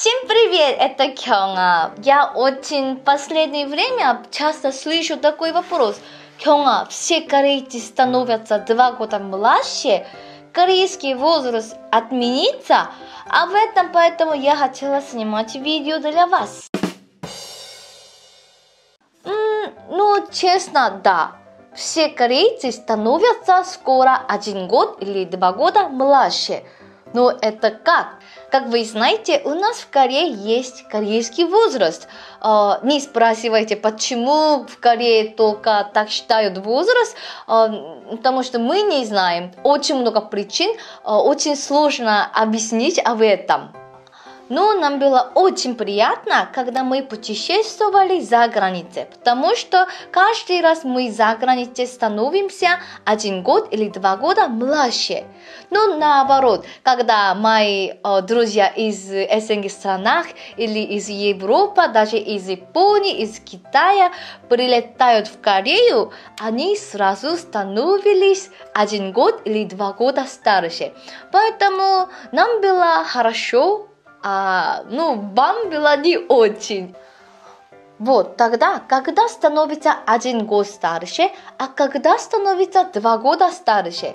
Всем привет, это Кёнга. Я очень в последнее время часто слышу такой вопрос. Кёнга, все корейцы становятся два года младше, корейский возраст отменится? А в этом поэтому я хотела снимать видео для вас. М ну, честно, да. Все корейцы становятся скоро один год или два года младше – но ну, это как? Как вы знаете, у нас в Корее есть корейский возраст. А, не спрашивайте, почему в Корее только так считают возраст, а, потому что мы не знаем. Очень много причин, а, очень сложно объяснить об этом. Но нам было очень приятно, когда мы путешествовали за границей, потому что каждый раз мы за границей становимся один год или два года младше. Но наоборот, когда мои э, друзья из СНГ странах или из Европы, даже из Японии, из Китая прилетают в Корею, они сразу становились один год или два года старше. Поэтому нам было хорошо а, ну, вам не очень. Вот тогда, когда становится один год старше, а когда становится два года старше.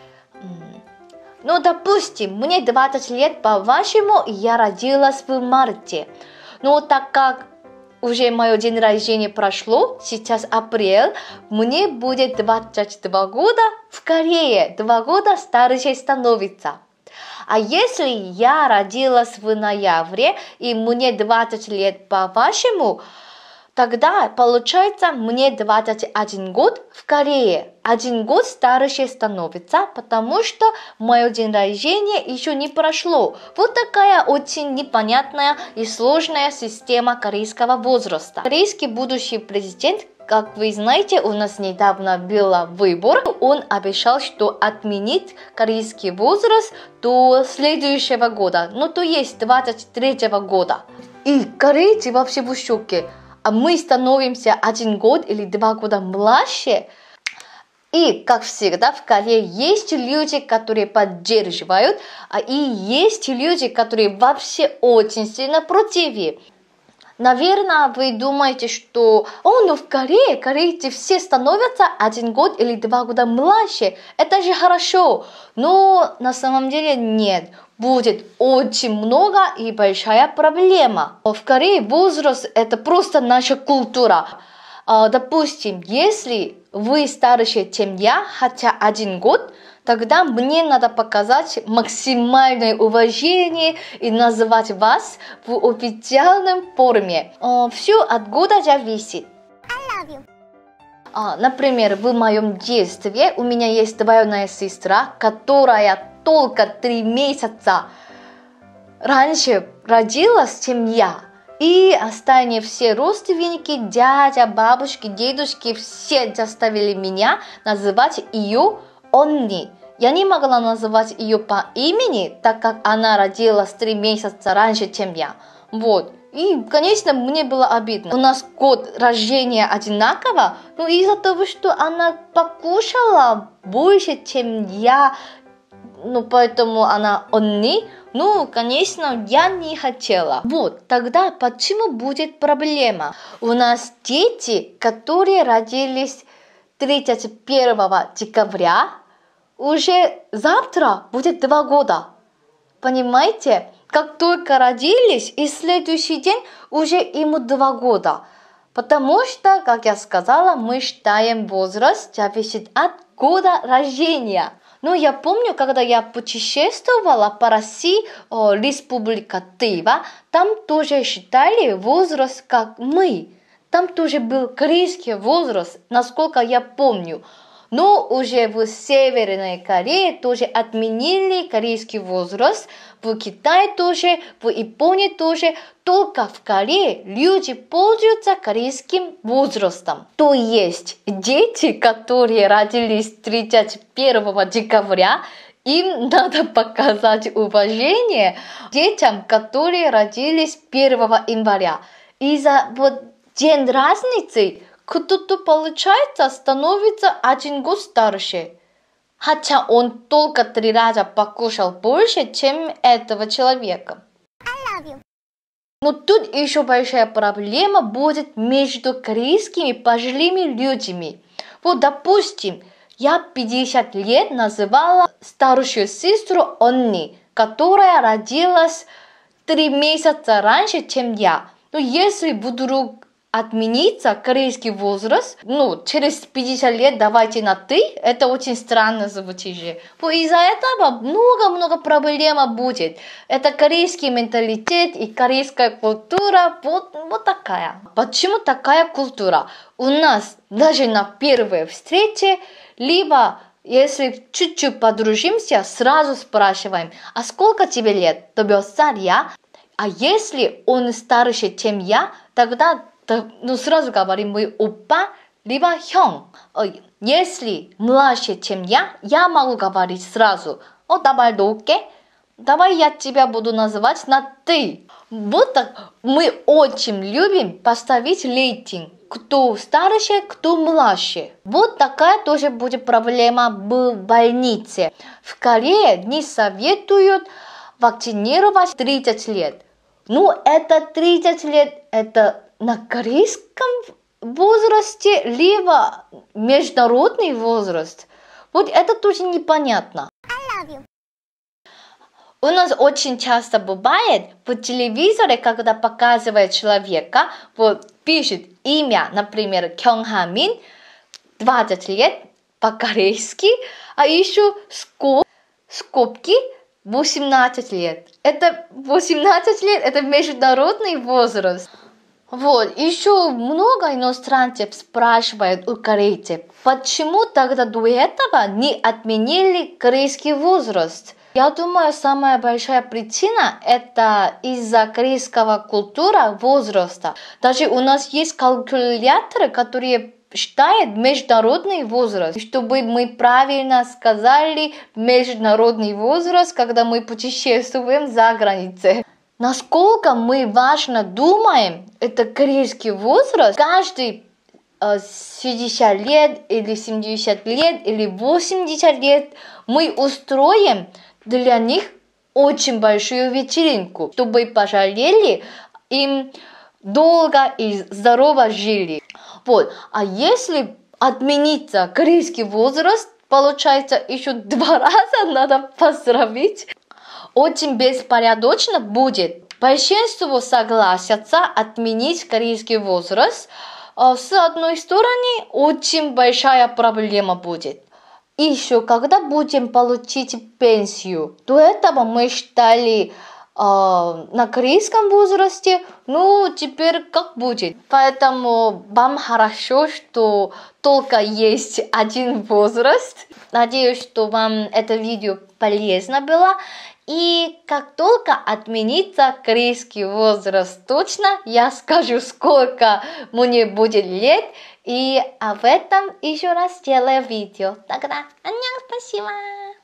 Ну, допустим, мне 20 лет по-вашему, я родилась в марте. Но ну, так как уже мое день рождения прошло, сейчас апрель, мне будет 22 года, в Корее два года старше становится. А если я родилась в ноябре и мне 20 лет по-вашему, Тогда получается мне 21 год в Корее. Один год старше становится, потому что мое день рождения еще не прошло. Вот такая очень непонятная и сложная система корейского возраста. Корейский будущий президент как вы знаете, у нас недавно был выбор. Он обещал, что отменит корейский возраст до следующего года, ну то есть 23 года. И корейцы вообще в шоке. А мы становимся один год или два года младше. И, как всегда, в Корее есть люди, которые поддерживают, а и есть люди, которые вообще очень сильно против. Наверное, вы думаете, что «О, ну в Корее корейцы все становятся один год или два года младше, это же хорошо». Но на самом деле нет будет очень много и большая проблема. В Корее возраст – это просто наша культура. А, допустим, если вы старше, чем я, хотя один год, тогда мне надо показать максимальное уважение и называть вас в официальном форме. А, Все от года зависит. А, например, в моем детстве у меня есть двоюродная сестра, которая только три месяца раньше родилась семья, и остальные все родственники, дядя, бабушки, дедушки, все заставили меня называть ее Онни. Я не могла называть ее по имени, так как она родилась три месяца раньше, чем я. Вот. И, конечно, мне было обидно. У нас год рождения одинаково, но из-за того, что она покушала больше, чем я, ну поэтому она он не, ну, конечно, я не хотела. Вот, тогда почему будет проблема? У нас дети, которые родились 31 декабря, уже завтра будет два года. Понимаете? Как только родились, и следующий день уже ему два года. Потому что, как я сказала, мы считаем возраст зависит от года рождения. Но ну, я помню, когда я путешествовала по России, о, республика Тыва, там тоже считали возраст как мы. Там тоже был корейский возраст, насколько я помню. Но ну, уже в Северной Корее тоже отменили корейский возраст, в Китае тоже, в Японии тоже. Только в Корее люди пользуются корейским возрастом. То есть дети, которые родились 31 декабря, им надо показать уважение детям, которые родились 1 января. Из-за вот день разницы кто-то, получается, становится один год старше. Хотя он только три раза покушал больше, чем этого человека. Но тут еще большая проблема будет между корейскими пожилыми людьми. Вот, допустим, я 50 лет называла старшую сестру Онни, которая родилась 3 месяца раньше, чем я. Но если вдруг отменится корейский возраст, ну, через 50 лет давайте на «ты», это очень странно звучит же. Из-за этого много-много проблем будет. Это корейский менталитет и корейская культура вот, вот такая. Почему такая культура? У нас даже на первой встрече либо если чуть-чуть подружимся, сразу спрашиваем, а сколько тебе лет? то Тебе я? А если он старше, чем я, тогда так, ну сразу говорим, мой опа, либо хён. Если младше, чем я, я могу говорить сразу. О, давай руки. Давай я тебя буду называть на ты. Вот так мы очень любим поставить рейтинг. Кто старше, кто младше. Вот такая тоже будет проблема в больнице. В Корее не советуют вакцинировать 30 лет. Ну, это 30 лет, это на корейском возрасте, либо международный возраст. Вот это тоже непонятно. У нас очень часто бывает в телевизоре, когда показывает человека, вот пишет имя, например, Мин, 20 лет по-корейски, а еще скоб, скобки 18 лет. Это 18 лет, это международный возраст. Вот, еще много иностранцев спрашивают у корейцев, почему тогда до этого не отменили корейский возраст? Я думаю, самая большая причина – это из-за корейского культура возраста. Даже у нас есть калькуляторы, которые считают международный возраст, чтобы мы правильно сказали международный возраст, когда мы путешествуем за границей. Насколько мы важно думаем, это корейский возраст. Каждый 60 э, лет или 70 лет или 80 лет мы устроим для них очень большую вечеринку, чтобы пожалели им долго и здорово жили. Вот. А если отменится корейский возраст, получается, еще два раза надо поздравить. Очень беспорядочно будет. Большинство согласятся отменить корейский возраст. А, с одной стороны, очень большая проблема будет. Еще когда будем получить пенсию, до этого мы считали а, на корейском возрасте, ну, теперь как будет. Поэтому вам хорошо, что только есть один возраст. Надеюсь, что вам это видео полезно было. И как только отменится корейский возраст точно, я скажу, сколько мне будет лет. И об этом еще раз сделаю видео. Тогда, аньян, спасибо!